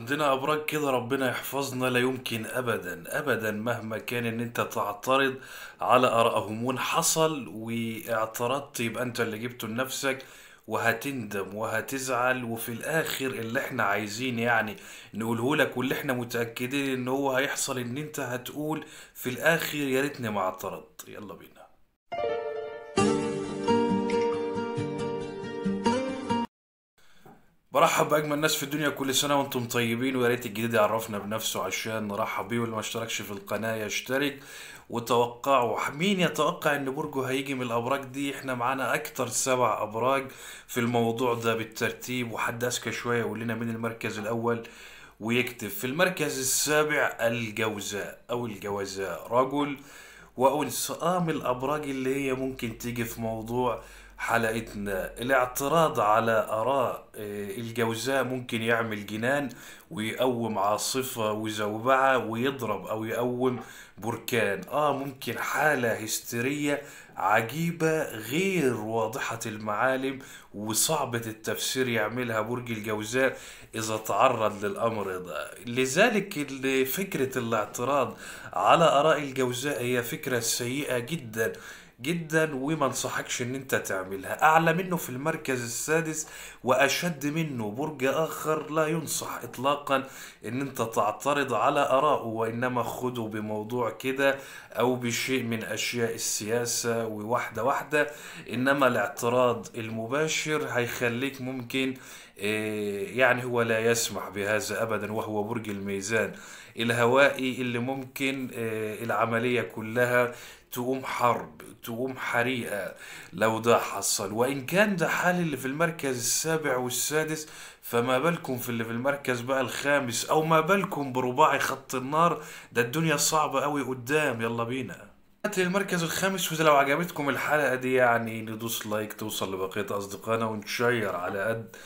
عندنا أبراج كده ربنا يحفظنا لا يمكن أبدا أبدا مهما كان إن أنت تعترض على آرائهم حصل واعترضت يبقى أنت اللي جبته لنفسك وهتندم وهتزعل وفي الآخر اللي إحنا عايزين يعني نقوله لك واللي إحنا متأكدين إن هو هيحصل إن أنت هتقول في الآخر يا ريتني ما اعترضت يلا بينا برحب باجمل ناس في الدنيا كل سنه وانتم طيبين ويا ريت الجديد يعرفنا بنفسه عشان نرحب بيه واللي ما اشتركش في القناه يشترك وتوقعوا مين يتوقع ان برجه هيجي من الابراج دي احنا معانا اكتر سبع ابراج في الموضوع ده بالترتيب وحد اذكى شويه يقول لنا من المركز الاول ويكتب في المركز السابع الجوزاء او الجوزاء رجل وانثى آه، من الابراج اللي هي ممكن تيجي في موضوع حلقتنا الاعتراض على آراء آه، الجوزاء ممكن يعمل جنان ويقوم عاصفة وزوبعة ويضرب أو يقوم بركان آه ممكن حالة هستيرية عجيبة غير واضحة المعالم وصعبة التفسير يعملها برج الجوزاء إذا تعرض للأمر ده لذلك فكرة الاعتراض على آراء الجوزاء هي فكرة سيئة جداً جدا وما انصحكش ان انت تعملها اعلى منه في المركز السادس واشد منه برج اخر لا ينصح اطلاقا ان انت تعترض على اراءه وانما خده بموضوع كده او بشيء من اشياء السياسة وواحدة واحدة انما الاعتراض المباشر هيخليك ممكن إيه، يعني هو لا يسمح بهذا أبدا وهو برج الميزان الهوائي اللي ممكن إيه، العملية كلها تقوم حرب تقوم حريقة لو ده حصل وإن كان ده حال اللي في المركز السابع والسادس فما بالكم في اللي في المركز بقى الخامس أو ما بالكم برباعي خط النار ده الدنيا صعبة قوي قدام يلا بينا المركز الخامس وإذا لو عجبتكم الحلقة دي يعني ندوس لايك توصل لبقية أصدقائنا ونشير على قد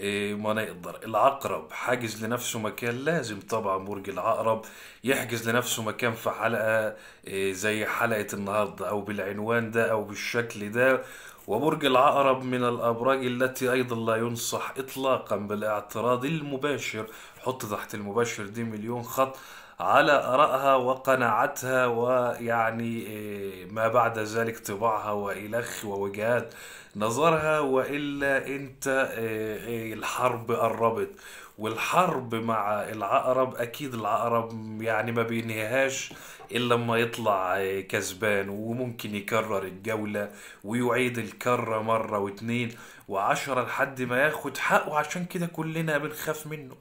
إيه، ما نقدر العقرب حاجز لنفسه مكان لازم طبعا برج العقرب يحجز لنفسه مكان في حلقة إيه، زي حلقة النهاردة أو بالعنوان ده أو بالشكل ده وبرج العقرب من الأبراج التي أيضا لا ينصح إطلاقا بالاعتراض المباشر حط تحت المباشر دي مليون خط على آرائها وقناعاتها ويعني إيه، ما بعد ذلك طباعها وإلخ ووجهات نظرها وإلا أنت إيه، إيه، الحرب قربت والحرب مع العقرب اكيد العقرب يعني ما بينهاش الا لما يطلع كسبان وممكن يكرر الجولة ويعيد الكرة مرة واتنين وعشرة لحد ما ياخد حقه عشان كده كلنا بنخاف منه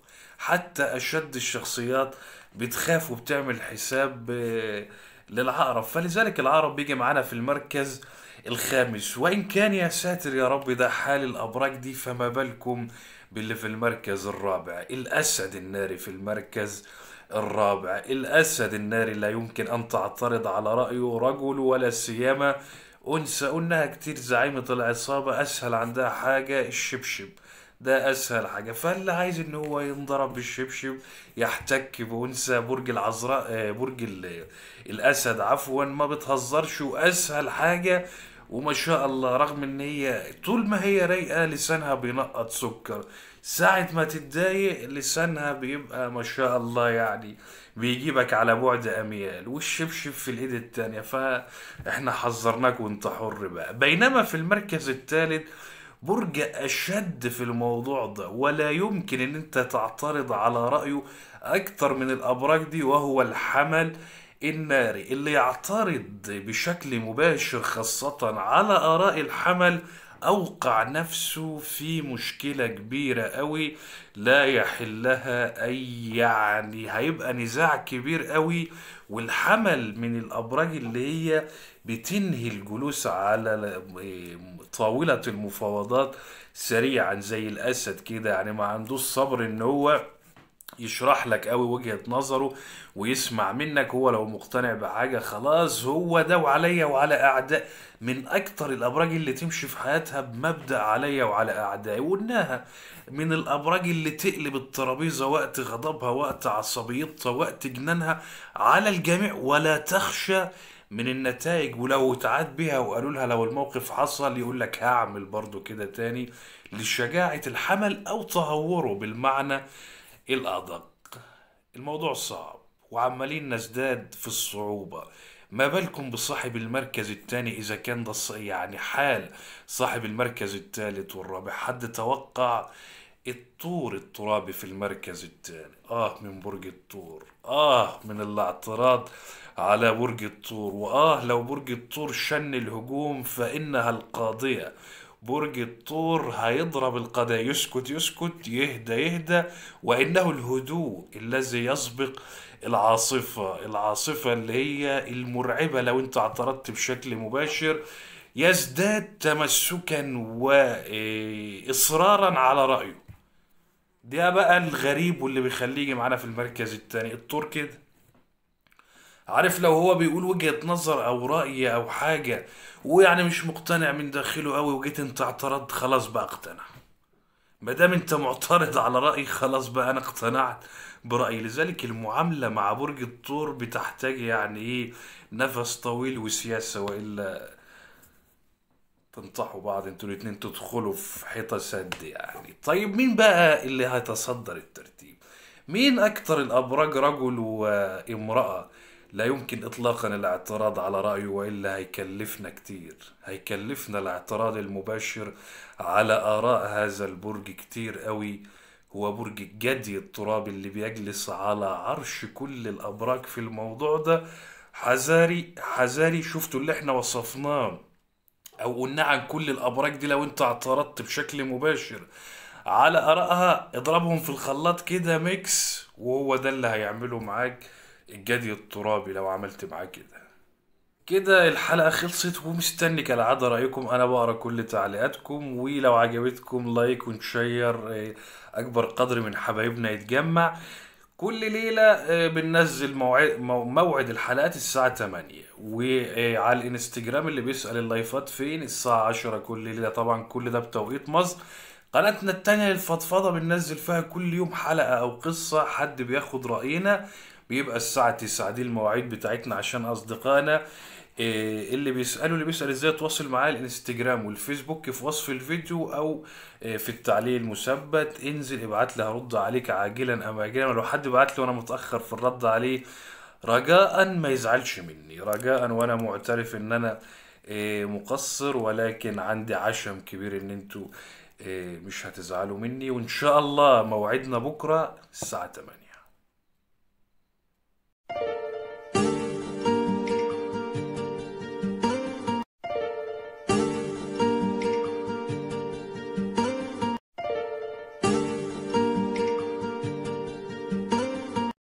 حتى اشد الشخصيات بتخاف وبتعمل حساب آه، للعقرب فلذلك العقرب بيجي معانا في المركز الخامس وان كان يا ساتر يا رب ده حال الابراج دي فما بالكم باللي في المركز الرابع الاسد الناري في المركز الرابع الاسد الناري لا يمكن ان تعترض على رايه رجل ولا سيما انثى قلناها كتير زعيمه العصابه اسهل عندها حاجه الشبشب ده اسهل حاجه فاللي عايز ان هو ينضرب بالشبشب يحتك بانثى برج العذراء آه، برج الاسد عفوا ما بتهزرش واسهل حاجه وما شاء الله رغم ان هي طول ما هي رايقه لسانها بينقط سكر ساعة ما تتضايق لسانها بيبقى ما شاء الله يعني بيجيبك على بعد اميال والشبشب في الايد التانية فاحنا حذرناك وانت حر بقى بينما في المركز الثالث برج أشد في الموضوع ده ولا يمكن إن أنت تعترض على رأيه أكتر من الأبراج دي وهو الحمل الناري اللي يعترض بشكل مباشر خاصة على آراء الحمل أوقع نفسه في مشكلة كبيرة قوي لا يحلها أي يعني هيبقى نزاع كبير قوي والحمل من الأبراج اللي هي بتنهي الجلوس على طاولة المفاوضات سريعا زي الأسد كده يعني ما عندوش صبر إن هو يشرح لك قوي وجهة نظره ويسمع منك هو لو مقتنع بحاجة خلاص هو ده وعليا وعلى أعداء من أكتر الأبراج اللي تمشي في حياتها بمبدأ عليا وعلى أعدائي وإنها من الأبراج اللي تقلب الترابيزة وقت غضبها وقت عصبيتها وقت جنانها على الجميع ولا تخشى من النتائج ولو اتعاد بيها وقالوا لها لو الموقف حصل يقول لك هعمل برضو كده تاني لشجاعة الحمل أو تهوره بالمعنى إيه الأدق الموضوع صعب وعمالين نزداد في الصعوبة ما بالكم بصاحب المركز الثاني إذا كان ده يعني حال صاحب المركز الثالث والرابع حد توقع الطور الترابي في المركز الثاني آه من برج الطور آه من الاعتراض على برج الطور وآه لو برج الطور شن الهجوم فإنها القاضية برج الطور هيضرب القدم يسكت يسكت يهدى يهدى وإنه الهدوء الذي يسبق العاصفة العاصفة اللي هي المرعبة لو أنت اعترضت بشكل مباشر يزداد تمسكا وإصرارا على رأيه ده بقى الغريب واللي بيخليه يجي معانا في المركز الثاني الطور كده عارف لو هو بيقول وجهة نظر او رأي او حاجة ويعني مش مقتنع من داخله قوي وجيت انت اعترضت خلاص بقى اقتنع ما دام انت معترض على رأيي خلاص بقى انا اقتنعت برأيي لذلك المعاملة مع برج الثور بتحتاج يعني ايه نفس طويل وسياسة والا تنطحوا بعض انتوا الاتنين تدخلوا في حيطة سد يعني طيب مين بقى اللي هيتصدر الترتيب مين اكتر الابراج رجل وامرأة لا يمكن إطلاقا الاعتراض على رأيه وإلا هيكلفنا كتير هيكلفنا الاعتراض المباشر على آراء هذا البرج كتير قوي هو برج الجدي الترابي اللي بيجلس على عرش كل الأبراج في الموضوع ده حذاري حذاري شفتوا اللي احنا وصفناه أو قلنا عن كل الأبراج دي لو أنت اعترضت بشكل مباشر على آرائها اضربهم في الخلاط كده ميكس وهو ده اللي هيعمله معاك الجدي الترابي لو عملت معاه كده كده الحلقة خلصت ومستني كالعادة رأيكم أنا بقرا كل تعليقاتكم ولو عجبتكم لايك ونشير آه، أكبر قدر من حبايبنا يتجمع كل ليلة آه، بننزل موعد, موعد الحلقات الساعة 8 وعلى آه، الانستجرام اللي بيسأل اللايفات فين الساعة 10 كل ليلة طبعا كل ده بتوقيت مصر قناتنا التانية للفضفضة بننزل فيها كل يوم حلقة أو قصة حد بياخد رأينا بيبقى الساعة تسعة دي المواعيد بتاعتنا عشان أصدقائنا آه، اللي بيسألوا اللي بيسأل ازاي اتواصل معايا الانستجرام والفيسبوك في وصف الفيديو او آه، في التعليق المثبت انزل ابعت لي هرد عليك عاجلا ام اجلا لو حد بعت لي وانا متأخر في الرد عليه رجاء ما يزعلش مني رجاء وانا معترف ان انا آه، مقصر ولكن عندي عشم كبير ان انتوا إيه، مش هتزعلوا مني وان شاء الله موعدنا بكره الساعه 8